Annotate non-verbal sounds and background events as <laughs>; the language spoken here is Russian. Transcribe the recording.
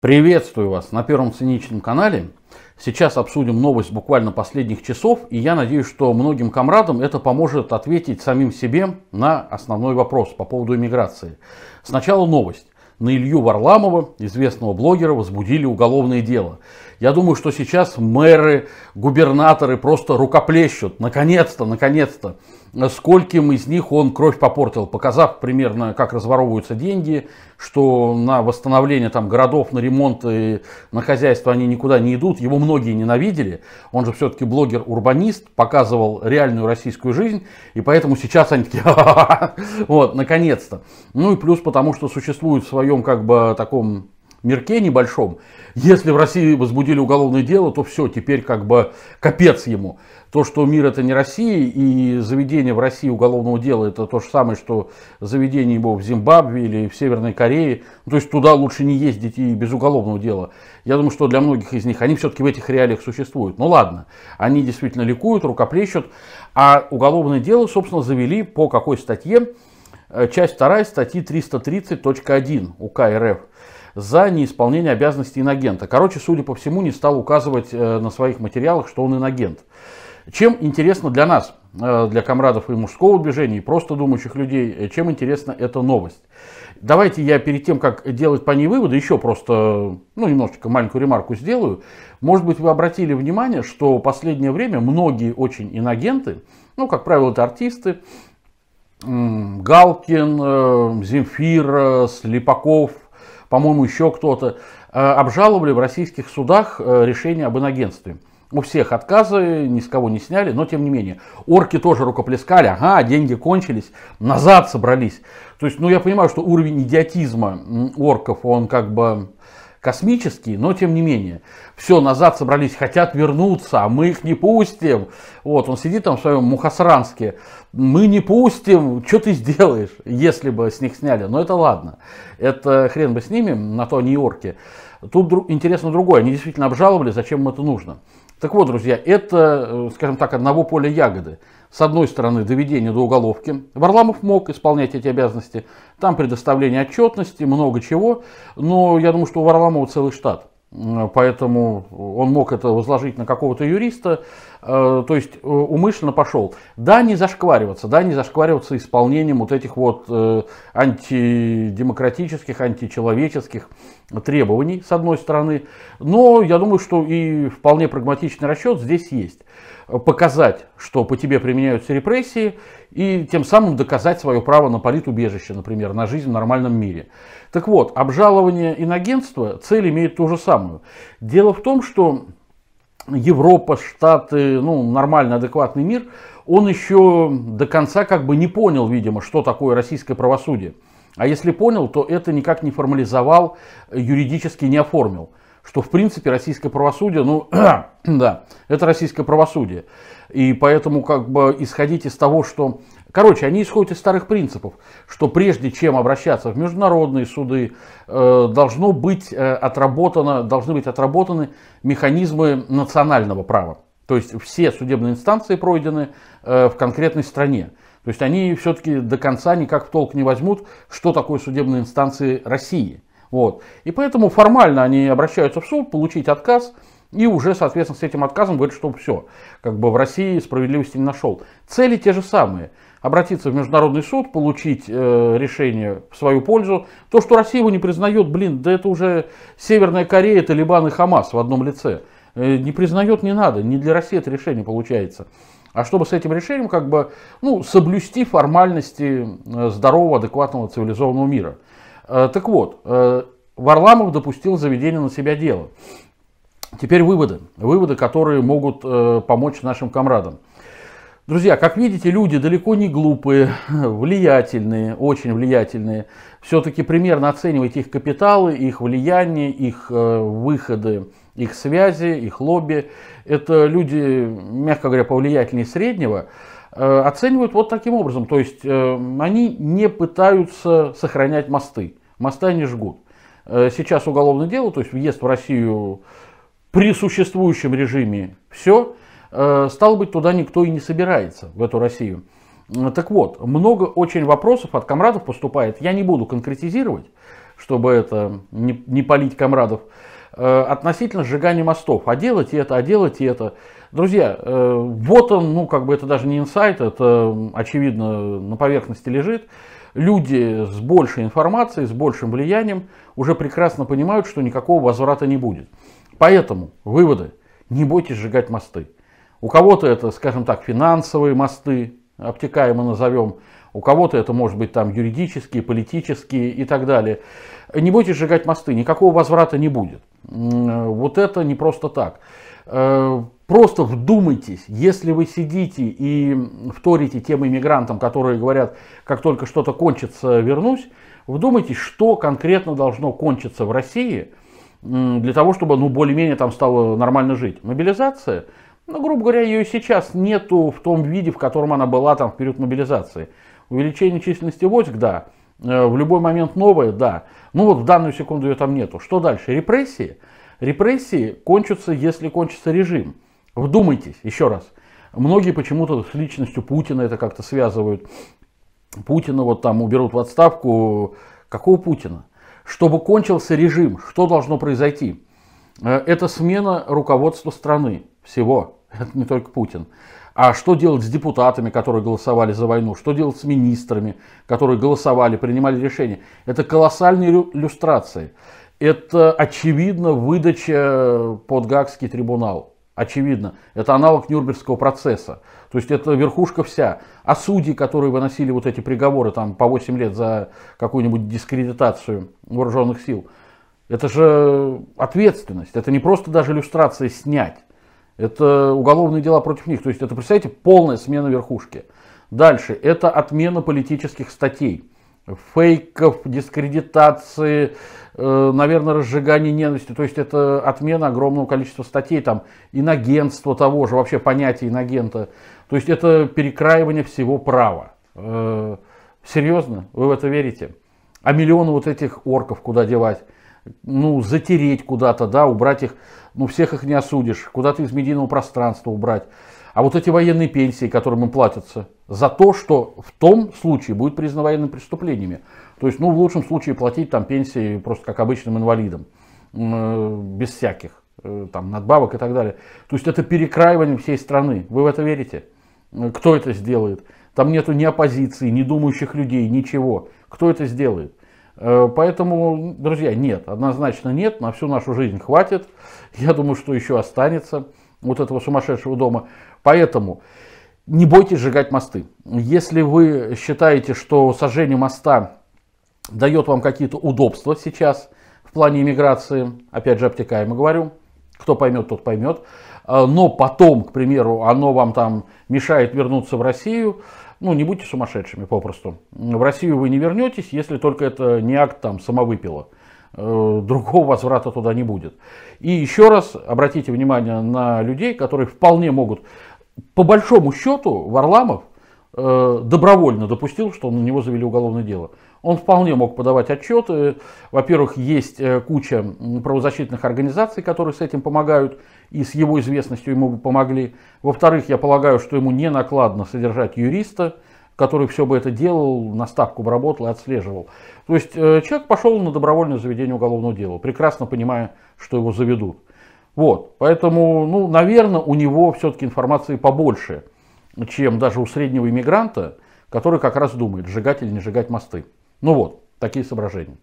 Приветствую вас на Первом циничном канале. Сейчас обсудим новость буквально последних часов, и я надеюсь, что многим комрадам это поможет ответить самим себе на основной вопрос по поводу иммиграции. Сначала новость. На Илью Варламова, известного блогера, возбудили уголовное дело. Я думаю, что сейчас мэры, губернаторы просто рукоплещут. Наконец-то, наконец-то скольким из них он кровь попортил, показав примерно, как разворовываются деньги, что на восстановление там, городов, на ремонт и на хозяйство они никуда не идут. Его многие ненавидели. Он же все-таки блогер-урбанист, показывал реальную российскую жизнь, и поэтому сейчас они такие, вот, наконец-то. Ну и плюс потому, что существует в своем как бы таком мирке небольшом, если в России возбудили уголовное дело, то все, теперь как бы капец ему. То, что мир это не Россия, и заведение в России уголовного дела это то же самое, что заведение его в Зимбабве или в Северной Корее. Ну, то есть туда лучше не ездить и без уголовного дела. Я думаю, что для многих из них они все-таки в этих реалиях существуют. Ну ладно, они действительно ликуют, рукоплещут, а уголовное дело, собственно, завели по какой статье? Э, часть 2 статьи 330.1 УК РФ за неисполнение обязанностей иногента. Короче, судя по всему, не стал указывать э, на своих материалах, что он иногент. Чем интересно для нас, э, для комрадов и мужского движения, и просто думающих людей, э, чем интересна эта новость? Давайте я перед тем, как делать по ней выводы, еще просто, ну, немножечко маленькую ремарку сделаю. Может быть, вы обратили внимание, что в последнее время многие очень иногенты, ну, как правило, это артисты, Галкин, Земфир, Слепаков – по-моему, еще кто-то, э, обжаловали в российских судах э, решение об иногенстве. У всех отказы, ни с кого не сняли, но тем не менее. Орки тоже рукоплескали, ага, деньги кончились, назад собрались. То есть, ну я понимаю, что уровень идиотизма орков, он как бы космические, но тем не менее. Все, назад собрались, хотят вернуться, а мы их не пустим. Вот, он сидит там в своем мухосранске. Мы не пустим, что ты сделаешь, <laughs> если бы с них сняли. Но это ладно, это хрен бы с ними, на то Нью-Йорке. Тут интересно другое, они действительно обжаловали, зачем им это нужно. Так вот, друзья, это, э, скажем так, одного поля ягоды. С одной стороны, доведение до уголовки. Варламов мог исполнять эти обязанности. Там предоставление отчетности, много чего. Но я думаю, что у Варламова целый штат. Э, поэтому он мог это возложить на какого-то юриста, э, то есть умышленно пошел. Да, не зашквариваться, да, не зашквариваться исполнением вот этих вот антидемократических, античеловеческих требований, с одной стороны, но я думаю, что и вполне прагматичный расчет здесь есть. Показать, что по тебе применяются репрессии, и тем самым доказать свое право на политубежище, например, на жизнь в нормальном мире. Так вот, обжалование иногенства цель имеет ту же самую. Дело в том, что Европа, Штаты, ну, нормальный, адекватный мир, он еще до конца как бы не понял, видимо, что такое российское правосудие. А если понял, то это никак не формализовал, юридически не оформил. Что, в принципе, российское правосудие, ну, <clears throat> да, это российское правосудие. И поэтому, как бы, исходить из того, что... Короче, они исходят из старых принципов, что прежде чем обращаться в международные суды, э, должно быть, э, отработано, должны быть отработаны механизмы национального права. То есть все судебные инстанции пройдены э, в конкретной стране. То есть они все-таки до конца никак в толк не возьмут, что такое судебные инстанции России. Вот. И поэтому формально они обращаются в суд, получить отказ, и уже, соответственно, с этим отказом говорят, что все, как бы в России справедливости не нашел. Цели те же самые. Обратиться в международный суд, получить э, решение в свою пользу. То, что Россия его не признает, блин, да это уже Северная Корея, Талибан и Хамас в одном лице. Э, не признает не надо, не для России это решение получается. А чтобы с этим решением как бы ну, соблюсти формальности э, здорового, адекватного, цивилизованного мира. Э, так вот, э, Варламов допустил заведение на себя дела. Теперь выводы. Выводы, которые могут помочь нашим комрадам. Друзья, как видите, люди далеко не глупые, <laughs> влиятельные, очень влиятельные. Все-таки примерно оценивайте их капиталы, их влияние, их выходы их связи, их лобби. Это люди, мягко говоря, повлиятельнее среднего э, оценивают вот таким образом. То есть э, они не пытаются сохранять мосты. Мосты они жгут. Э, сейчас уголовное дело, то есть въезд в Россию при существующем режиме все, стало быть, туда никто и не собирается, в эту Россию. Так вот, много очень вопросов от комрадов поступает. Я не буду конкретизировать, чтобы это не, не палить комрадов. Э, относительно сжигания мостов. А делать это, а делать это. Друзья, э, вот он, ну как бы это даже не инсайт, это очевидно на поверхности лежит. Люди с большей информацией, с большим влиянием уже прекрасно понимают, что никакого возврата не будет. Поэтому выводы. Не бойтесь сжигать мосты. У кого-то это, скажем так, финансовые мосты, обтекаемо назовем, у кого-то это может быть там юридические, политические и так далее. Не будете сжигать мосты, никакого возврата не будет. Вот это не просто так. Э, просто вдумайтесь, если вы сидите и вторите тем иммигрантам, которые говорят, как только что-то кончится, вернусь, вдумайтесь, что конкретно должно кончиться в России для того, чтобы ну, более-менее там стало нормально жить. Мобилизация – ну, грубо говоря, ее сейчас нету в том виде, в котором она была там в период мобилизации. Увеличение численности войск, да. Э, в любой момент новое, да. Ну вот в данную секунду ее там нету. Что дальше? Репрессии? Репрессии кончатся, если кончится режим. Вдумайтесь, еще раз. Многие почему-то с личностью Путина это как-то связывают. Путина вот там уберут в отставку. Какого Путина? Чтобы кончился режим, что должно произойти? Э, это смена руководства страны всего. <laughs> это не только Путин. А что делать с депутатами, которые голосовали за войну? Что делать с министрами, которые голосовали, принимали решения? Это колоссальные иллюстрации. Это, очевидно, выдача под Гагский трибунал. Очевидно, это аналог Нюрнбергского процесса. То есть это верхушка вся. А судьи, которые выносили вот эти приговоры там, по 8 лет за какую-нибудь дискредитацию вооруженных сил, это же ответственность. Это не просто даже иллюстрация снять. Это уголовные дела против них. То есть это, представляете, полная смена верхушки. Дальше. Это отмена политических статей. Фейков, дискредитации, э, наверное, разжигание ненависти. То есть это отмена огромного количества статей, там, иногенство того же, вообще понятие иногента. То есть это перекраивание всего права. Э, серьезно? Вы в это верите? А миллионы вот этих орков куда девать? ну, затереть куда-то, да, убрать их, ну, всех их не осудишь, куда-то из медийного пространства убрать. А вот эти военные пенсии, которым им платятся, за то, что в том случае будет признано военными преступлениями. То есть, ну, в лучшем случае платить там пенсии просто как обычным инвалидам, э, без всяких э, там надбавок и так далее. То есть это перекраивание всей страны. Вы в это верите? Кто это сделает? Там нету ни оппозиции, ни думающих людей, ничего. Кто это сделает? Э, поэтому, друзья, нет, однозначно нет, на всю нашу жизнь хватит. Я думаю, что еще останется вот этого сумасшедшего дома. Поэтому не бойтесь сжигать мосты. Если вы считаете, что сожжение моста дает вам какие-то удобства сейчас в плане иммиграции, опять же, обтекаемо говорю, кто поймет, тот поймет, э, но потом, к примеру, оно вам там мешает вернуться в Россию, ну, не будьте сумасшедшими попросту. В Россию вы не вернетесь, если только это не акт там самовыпила. Э, другого возврата туда не будет. И еще раз обратите внимание на людей, которые вполне могут... По большому счету, Варламов Э, добровольно допустил, что на него завели уголовное дело. Он вполне мог подавать отчеты. Во-первых, есть э, куча правозащитных организаций, которые с этим помогают и с его известностью ему бы помогли. Во-вторых, я полагаю, что ему не накладно содержать юриста, который все бы это делал, на ставку бы работал и отслеживал. То есть э, человек пошел на добровольное заведение уголовного дела, прекрасно понимая, что его заведут. Вот, поэтому, ну, наверное, у него все-таки информации побольше чем даже у среднего иммигранта, который как раз думает, сжигать или не сжигать мосты. Ну вот, такие соображения.